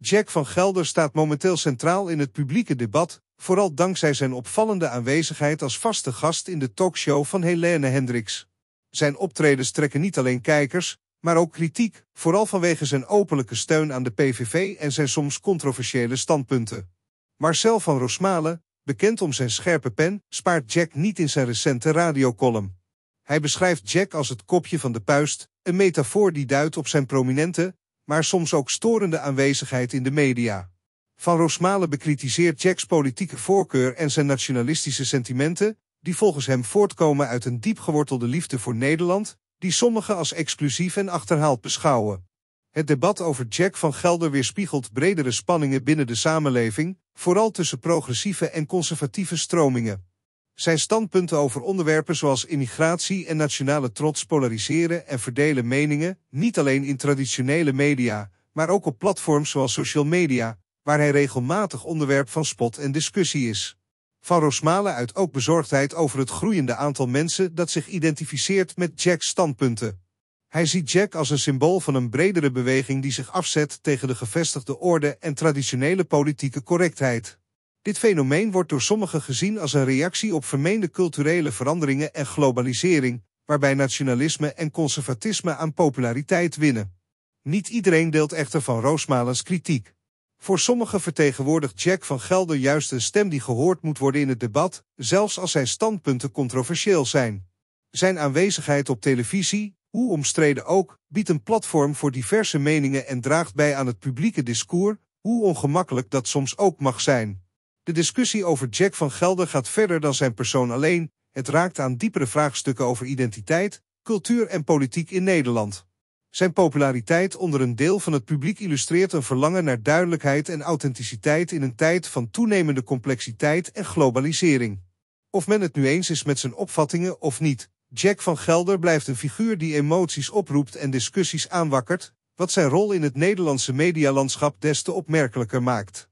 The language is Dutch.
Jack van Gelder staat momenteel centraal in het publieke debat, vooral dankzij zijn opvallende aanwezigheid als vaste gast in de talkshow van Helene Hendricks. Zijn optredens trekken niet alleen kijkers, maar ook kritiek, vooral vanwege zijn openlijke steun aan de PVV en zijn soms controversiële standpunten. Marcel van Rosmalen, bekend om zijn scherpe pen, spaart Jack niet in zijn recente radiocolumn. Hij beschrijft Jack als het kopje van de puist, een metafoor die duidt op zijn prominente, maar soms ook storende aanwezigheid in de media. Van Roosmalen bekritiseert Jacks politieke voorkeur en zijn nationalistische sentimenten, die volgens hem voortkomen uit een diepgewortelde liefde voor Nederland, die sommigen als exclusief en achterhaald beschouwen. Het debat over Jack van Gelder weerspiegelt bredere spanningen binnen de samenleving, vooral tussen progressieve en conservatieve stromingen. Zijn standpunten over onderwerpen zoals immigratie en nationale trots polariseren en verdelen meningen, niet alleen in traditionele media, maar ook op platforms zoals social media, waar hij regelmatig onderwerp van spot en discussie is. Van Rosmalen uit ook bezorgdheid over het groeiende aantal mensen dat zich identificeert met Jack's standpunten. Hij ziet Jack als een symbool van een bredere beweging die zich afzet tegen de gevestigde orde en traditionele politieke correctheid. Dit fenomeen wordt door sommigen gezien als een reactie op vermeende culturele veranderingen en globalisering, waarbij nationalisme en conservatisme aan populariteit winnen. Niet iedereen deelt echter van Roosmalens kritiek. Voor sommigen vertegenwoordigt Jack van Gelder juist een stem die gehoord moet worden in het debat, zelfs als zijn standpunten controversieel zijn. Zijn aanwezigheid op televisie, hoe omstreden ook, biedt een platform voor diverse meningen en draagt bij aan het publieke discours, hoe ongemakkelijk dat soms ook mag zijn. De discussie over Jack van Gelder gaat verder dan zijn persoon alleen. Het raakt aan diepere vraagstukken over identiteit, cultuur en politiek in Nederland. Zijn populariteit onder een deel van het publiek illustreert een verlangen naar duidelijkheid en authenticiteit in een tijd van toenemende complexiteit en globalisering. Of men het nu eens is met zijn opvattingen of niet, Jack van Gelder blijft een figuur die emoties oproept en discussies aanwakkert, wat zijn rol in het Nederlandse medialandschap des te opmerkelijker maakt.